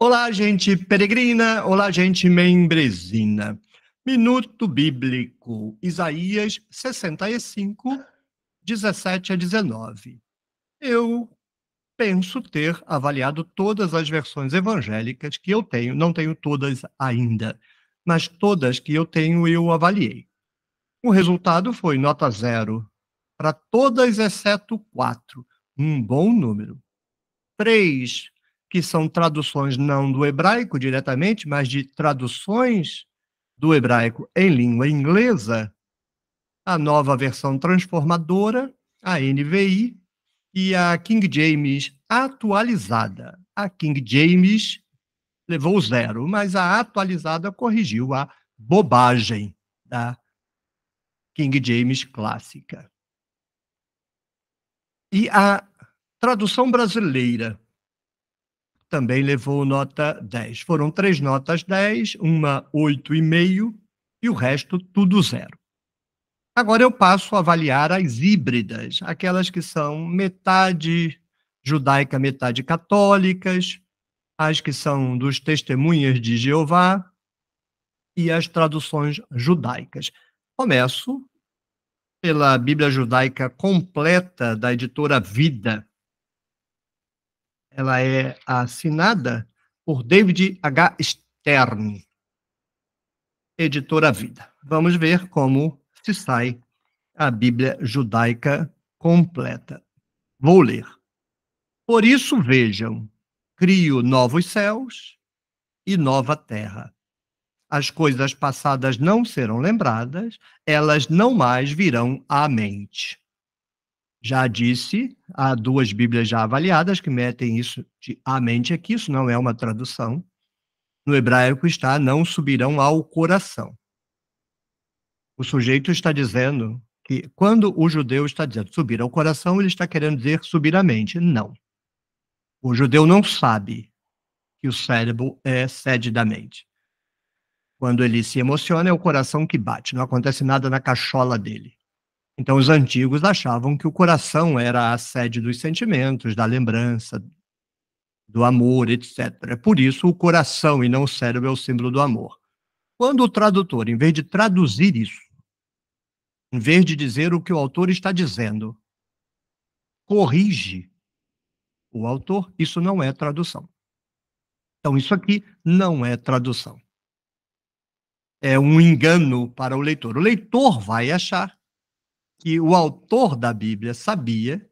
Olá, gente peregrina, olá, gente membresina. Minuto Bíblico, Isaías 65, 17 a 19. Eu penso ter avaliado todas as versões evangélicas que eu tenho, não tenho todas ainda, mas todas que eu tenho eu avaliei. O resultado foi nota zero para todas exceto quatro, um bom número. Três que são traduções não do hebraico diretamente, mas de traduções do hebraico em língua inglesa, a nova versão transformadora, a NVI, e a King James atualizada. A King James levou zero, mas a atualizada corrigiu a bobagem da King James clássica. E a tradução brasileira também levou nota 10. Foram três notas 10, uma 8,5 e o resto tudo zero. Agora eu passo a avaliar as híbridas, aquelas que são metade judaica, metade católicas, as que são dos testemunhas de Jeová e as traduções judaicas. Começo pela Bíblia Judaica Completa da editora Vida, ela é assinada por David H. Stern, editora Vida. Vamos ver como se sai a Bíblia judaica completa. Vou ler. Por isso, vejam, crio novos céus e nova terra. As coisas passadas não serão lembradas, elas não mais virão à mente já disse, há duas Bíblias já avaliadas que metem isso de, a mente aqui, isso não é uma tradução. No hebraico está: não subirão ao coração. O sujeito está dizendo que, quando o judeu está dizendo subir ao coração, ele está querendo dizer subir à mente. Não. O judeu não sabe que o cérebro é sede da mente. Quando ele se emociona, é o coração que bate, não acontece nada na cachola dele. Então, os antigos achavam que o coração era a sede dos sentimentos, da lembrança, do amor, etc. É por isso, o coração e não o cérebro é o símbolo do amor. Quando o tradutor, em vez de traduzir isso, em vez de dizer o que o autor está dizendo, corrige o autor, isso não é tradução. Então, isso aqui não é tradução. É um engano para o leitor. O leitor vai achar que o autor da Bíblia sabia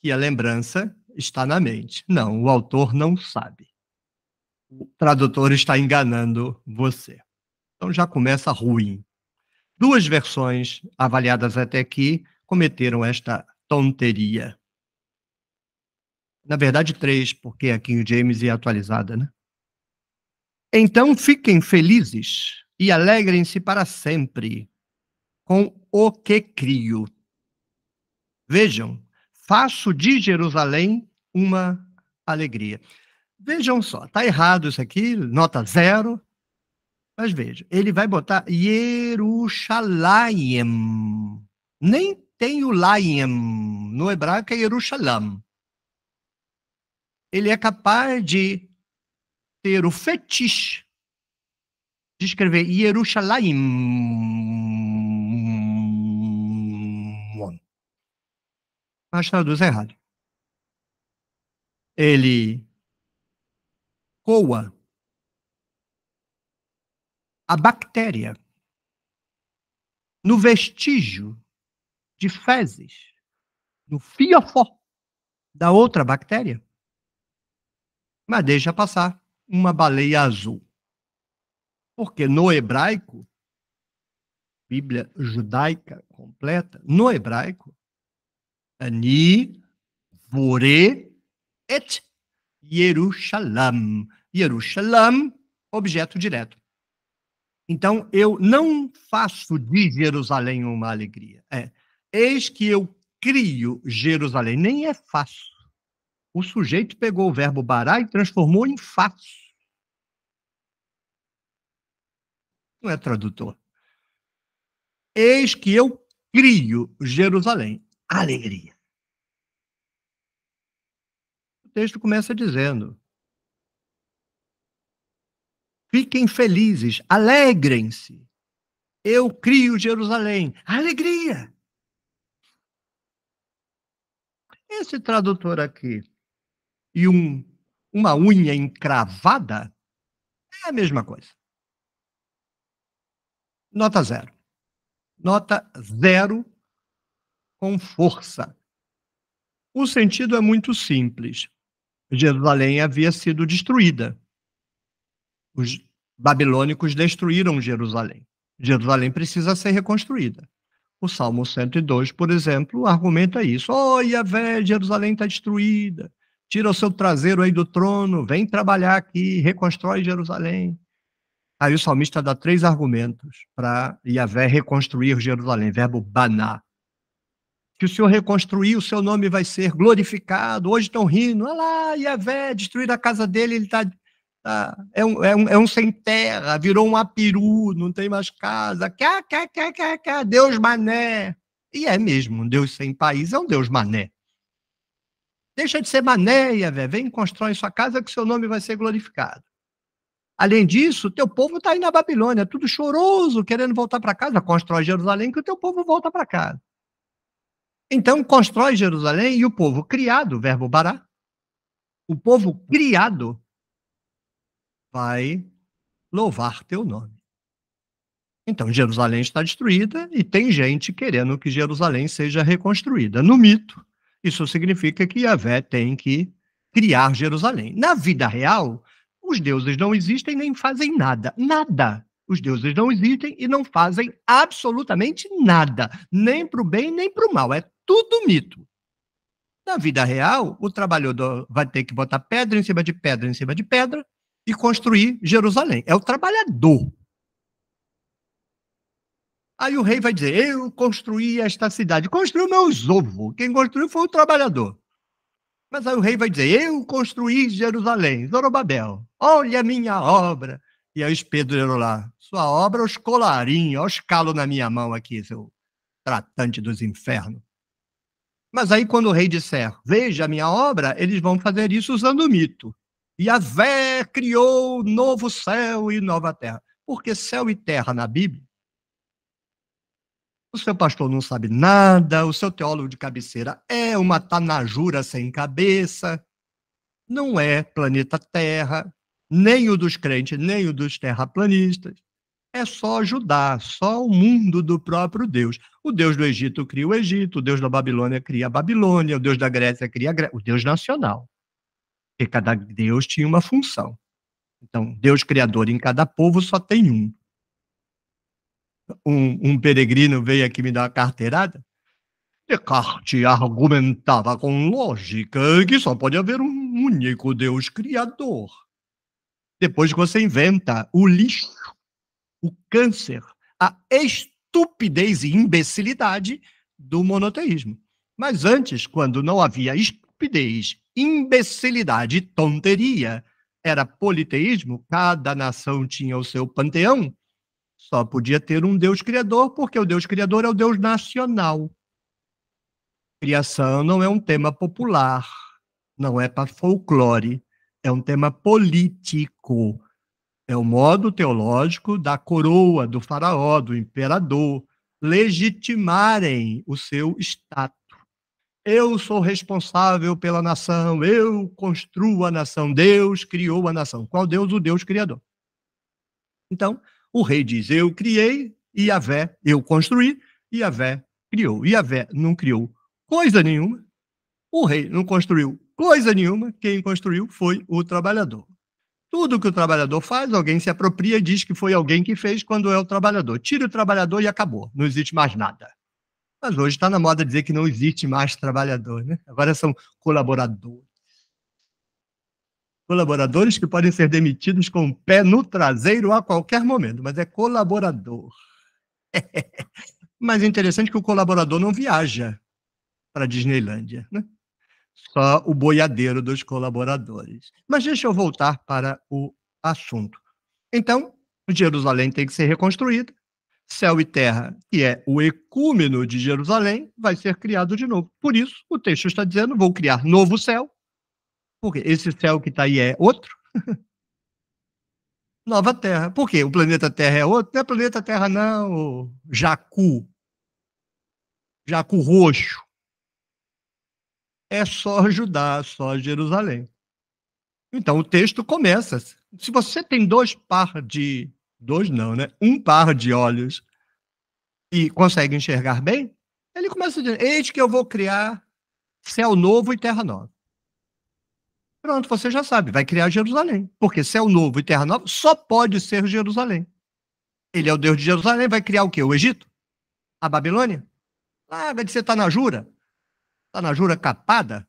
que a lembrança está na mente. Não, o autor não sabe. O tradutor está enganando você. Então já começa ruim. Duas versões avaliadas até aqui cometeram esta tonteria. Na verdade, três, porque a King James é atualizada, né? Então fiquem felizes e alegrem-se para sempre, com o que crio. Vejam, faço de Jerusalém uma alegria. Vejam só, está errado isso aqui, nota zero. Mas veja, ele vai botar Jerusalém. Nem tem o Laim. No hebraico é Jerusalém. Ele é capaz de ter o fetiche de escrever Jerusalém mas traduz tá errado. Ele coa a bactéria no vestígio de fezes, no fiofó da outra bactéria, mas deixa passar uma baleia azul. Porque no hebraico, Bíblia judaica completa, no hebraico, Ani vore et Yerushalam. Yerushalam, objeto direto. Então, eu não faço de Jerusalém uma alegria. É, eis que eu crio Jerusalém. Nem é fácil. O sujeito pegou o verbo bará e transformou em fácil. Não é tradutor. Eis que eu crio Jerusalém alegria. O texto começa dizendo: Fiquem felizes, alegrem-se. Eu crio Jerusalém. Alegria! Esse tradutor aqui e um, uma unha encravada é a mesma coisa. Nota zero. Nota zero com força. O sentido é muito simples. Jerusalém havia sido destruída. Os babilônicos destruíram Jerusalém. Jerusalém precisa ser reconstruída. O Salmo 102, por exemplo, argumenta isso. Oh, Yahvé, Jerusalém está destruída. Tira o seu traseiro aí do trono, vem trabalhar aqui, reconstrói Jerusalém. Aí o salmista dá três argumentos para Yahvé reconstruir Jerusalém. Verbo banar que o Senhor reconstruiu, o seu nome vai ser glorificado. Hoje estão rindo, olha lá, Iavé, destruíram a casa dele, ele está. Tá, é, um, é, um, é um sem terra, virou um apiru, não tem mais casa. Cá, que cá, que cá, Deus mané. E é mesmo, um Deus sem país é um Deus mané. Deixa de ser mané, Iavé, vem constrói sua casa que seu nome vai ser glorificado. Além disso, teu povo está aí na Babilônia, tudo choroso, querendo voltar para casa. Constrói Jerusalém que o teu povo volta para casa. Então constrói Jerusalém e o povo criado, verbo bará, o povo criado vai louvar teu nome. Então Jerusalém está destruída e tem gente querendo que Jerusalém seja reconstruída. No mito, isso significa que Yahvé tem que criar Jerusalém. Na vida real, os deuses não existem nem fazem nada. Nada. Os deuses não existem e não fazem absolutamente nada, nem para o bem nem para o mal. É tudo mito. Na vida real, o trabalhador vai ter que botar pedra em cima de pedra em cima de pedra e construir Jerusalém. É o trabalhador. Aí o rei vai dizer: Eu construí esta cidade. Construiu meus ovos. Quem construiu foi o trabalhador. Mas aí o rei vai dizer: Eu construí Jerusalém, Zorobabel. Olha a minha obra. E aí os pedreiros lá: Sua obra, os colarinhos, olha os calos na minha mão aqui, seu tratante dos infernos. Mas aí, quando o rei disser, veja a minha obra, eles vão fazer isso usando o mito. Vé criou novo céu e nova terra. Porque céu e terra na Bíblia, o seu pastor não sabe nada, o seu teólogo de cabeceira é uma tanajura sem cabeça. Não é planeta Terra, nem o dos crentes, nem o dos terraplanistas é só ajudar, só o mundo do próprio Deus. O Deus do Egito cria o Egito, o Deus da Babilônia cria a Babilônia, o Deus da Grécia cria a Grécia, o Deus nacional. Porque cada Deus tinha uma função. Então, Deus criador em cada povo só tem um. Um, um peregrino veio aqui me dar uma carteirada. Descartes argumentava com lógica que só pode haver um único Deus criador. Depois que você inventa o lixo o câncer, a estupidez e imbecilidade do monoteísmo. Mas antes, quando não havia estupidez, imbecilidade e tonteria, era politeísmo, cada nação tinha o seu panteão, só podia ter um Deus criador, porque o Deus criador é o Deus nacional. Criação não é um tema popular, não é para folclore, é um tema político. É o modo teológico da coroa, do faraó, do imperador, legitimarem o seu status. Eu sou responsável pela nação, eu construo a nação, Deus criou a nação. Qual Deus? O Deus criador. Então, o rei diz: Eu criei, e a vé eu construí, e a vé criou. E a vé não criou coisa nenhuma, o rei não construiu coisa nenhuma, quem construiu foi o trabalhador. Tudo que o trabalhador faz, alguém se apropria e diz que foi alguém que fez quando é o trabalhador. Tira o trabalhador e acabou, não existe mais nada. Mas hoje está na moda dizer que não existe mais trabalhador, né? Agora são colaboradores. Colaboradores que podem ser demitidos com o pé no traseiro a qualquer momento, mas é colaborador. mas é interessante que o colaborador não viaja para a Disneylândia, né? só o boiadeiro dos colaboradores. Mas deixa eu voltar para o assunto. Então, Jerusalém tem que ser reconstruída. Céu e terra, que é o ecúmeno de Jerusalém, vai ser criado de novo. Por isso, o texto está dizendo: vou criar novo céu, porque esse céu que está aí é outro. Nova Terra. Por quê? O planeta Terra é outro? Não é planeta Terra, não, Jacu. Jacu roxo é só Judá, só Jerusalém. Então o texto começa. Se você tem dois par de dois não, né? Um par de olhos e consegue enxergar bem, ele começa dizendo: Eis que eu vou criar céu novo e terra nova. Pronto, você já sabe, vai criar Jerusalém. Porque céu novo e terra nova só pode ser Jerusalém. Ele é o Deus de Jerusalém, vai criar o quê? O Egito? A Babilônia? Lá vai dizer, tá na jura? Está na jura capada?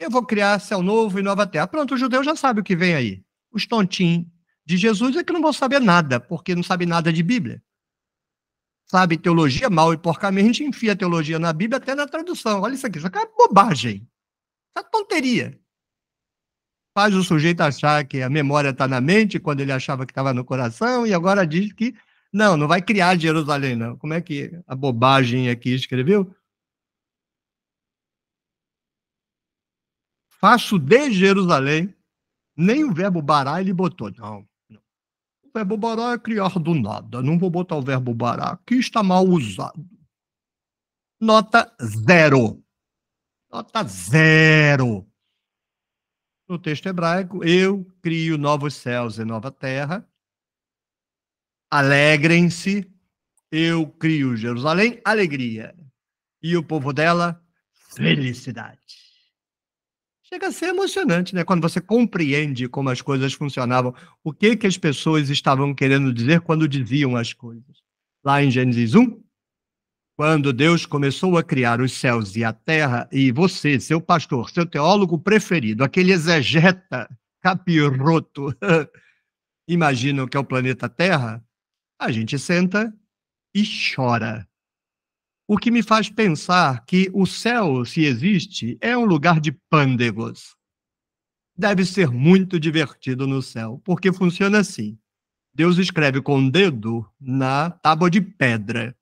Eu vou criar céu novo e nova terra. Pronto, o judeu já sabe o que vem aí. Os tontinhos de Jesus é que não vão saber nada, porque não sabe nada de Bíblia. Sabe teologia mal e porcamente, enfia teologia na Bíblia até na tradução. Olha isso aqui, isso aqui é bobagem. Isso é tonteria. Faz o sujeito achar que a memória está na mente, quando ele achava que estava no coração, e agora diz que não, não vai criar Jerusalém, não. Como é que a bobagem aqui escreveu? faço de Jerusalém, nem o verbo bará ele botou. Não, não. O verbo bará é criar do nada. Não vou botar o verbo bará, que está mal usado. Nota zero. Nota zero. No texto hebraico, eu crio novos céus e nova terra. Alegrem-se. Eu crio Jerusalém, alegria. E o povo dela, felicidade chega a ser emocionante, né? Quando você compreende como as coisas funcionavam, o que que as pessoas estavam querendo dizer quando diziam as coisas. Lá em Gênesis 1, quando Deus começou a criar os céus e a terra, e você, seu pastor, seu teólogo preferido, aquele exegeta capiroto, imagina o que é o planeta Terra, a gente senta e chora. O que me faz pensar que o céu, se existe, é um lugar de pândegos. Deve ser muito divertido no céu, porque funciona assim. Deus escreve com o um dedo na tábua de pedra.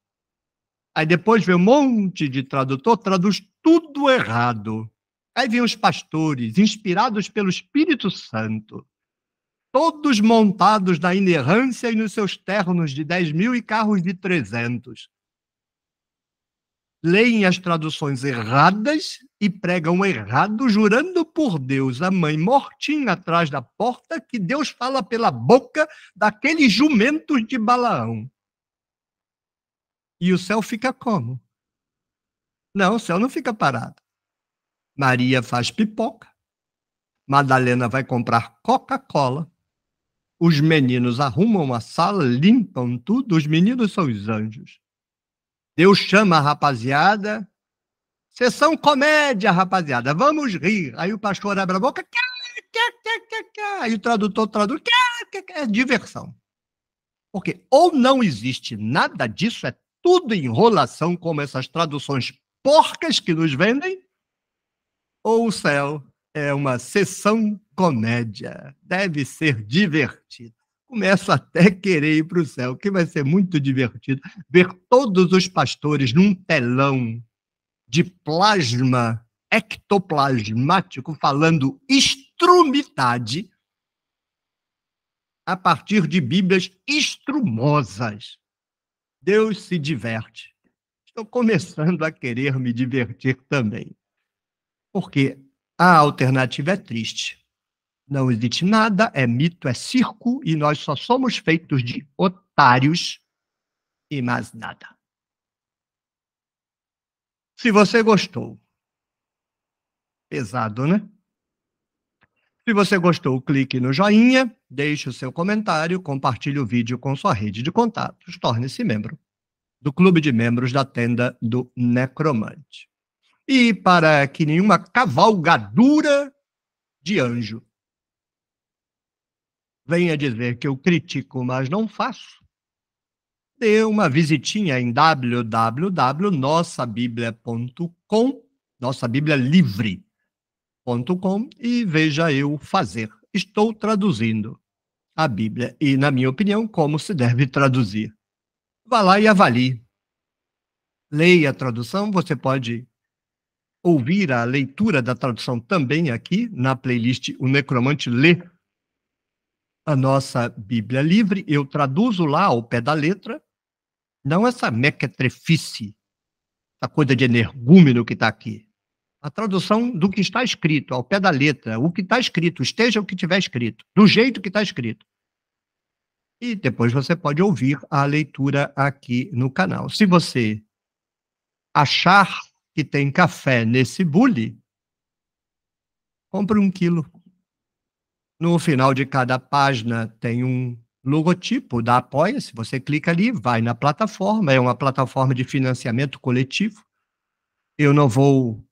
Aí depois vem um monte de tradutor, traduz tudo errado. Aí vêm os pastores, inspirados pelo Espírito Santo, todos montados na inerrância e nos seus ternos de 10 mil e carros de 300 leem as traduções erradas e pregam errado, jurando por Deus, a mãe mortinha atrás da porta, que Deus fala pela boca daqueles jumentos de Balaão. E o céu fica como? Não, o céu não fica parado. Maria faz pipoca. Madalena vai comprar Coca-Cola. Os meninos arrumam a sala, limpam tudo. Os meninos são os anjos. Deus chama a rapaziada. Sessão comédia, rapaziada. Vamos rir. Aí o pastor abre a boca. Aí o tradutor traduz. É diversão. Porque ou não existe nada disso, é tudo enrolação, como essas traduções porcas que nos vendem, ou o céu é uma sessão comédia. Deve ser divertido começo até querer ir para o céu, que vai ser muito divertido ver todos os pastores num telão de plasma ectoplasmático falando estrumidade a partir de Bíblias estrumosas. Deus se diverte. Estou começando a querer me divertir também. Porque a alternativa é triste. Não existe nada, é mito, é circo, e nós só somos feitos de otários e mais nada. Se você gostou, pesado, né? Se você gostou, clique no joinha, deixe o seu comentário, compartilhe o vídeo com sua rede de contatos, torne-se membro do clube de membros da tenda do Necromante. E para que nenhuma cavalgadura de anjo venha dizer que eu critico, mas não faço, dê uma visitinha em www.nossabiblia.com, nossa Bíblia livre.com e veja eu fazer. Estou traduzindo a Bíblia e, na minha opinião, como se deve traduzir. Vá lá e avalie. Leia a tradução, você pode ouvir a leitura da tradução também aqui na playlist O Necromante Lê a nossa Bíblia Livre, eu traduzo lá ao pé da letra, não essa mequetrefice, essa coisa de energúmeno que está aqui. A tradução do que está escrito, ao pé da letra, o que está escrito, esteja o que tiver escrito, do jeito que está escrito. E depois você pode ouvir a leitura aqui no canal. Se você achar que tem café nesse bule, compre um quilo. No final de cada página tem um logotipo da Apoia-se. Você clica ali, vai na plataforma. É uma plataforma de financiamento coletivo. Eu não vou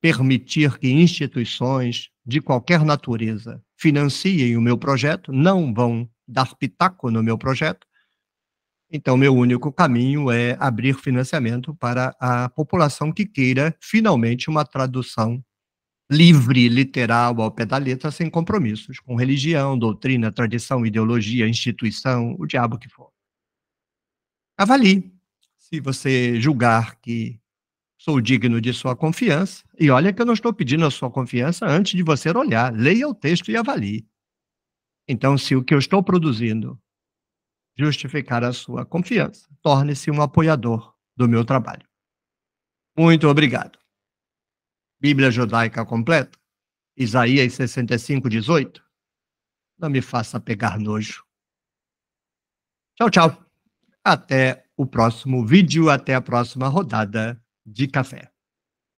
permitir que instituições de qualquer natureza financiem o meu projeto, não vão dar pitaco no meu projeto. Então, meu único caminho é abrir financiamento para a população que queira finalmente uma tradução livre, literal, ao pé da letra, sem compromissos com religião, doutrina, tradição, ideologia, instituição, o diabo que for. Avalie se você julgar que sou digno de sua confiança, e olha que eu não estou pedindo a sua confiança antes de você olhar, leia o texto e avalie. Então, se o que eu estou produzindo justificar a sua confiança, torne-se um apoiador do meu trabalho. Muito obrigado. Bíblia Judaica Completa, Isaías 65, 18. Não me faça pegar nojo. Tchau, tchau. Até o próximo vídeo, até a próxima rodada de café.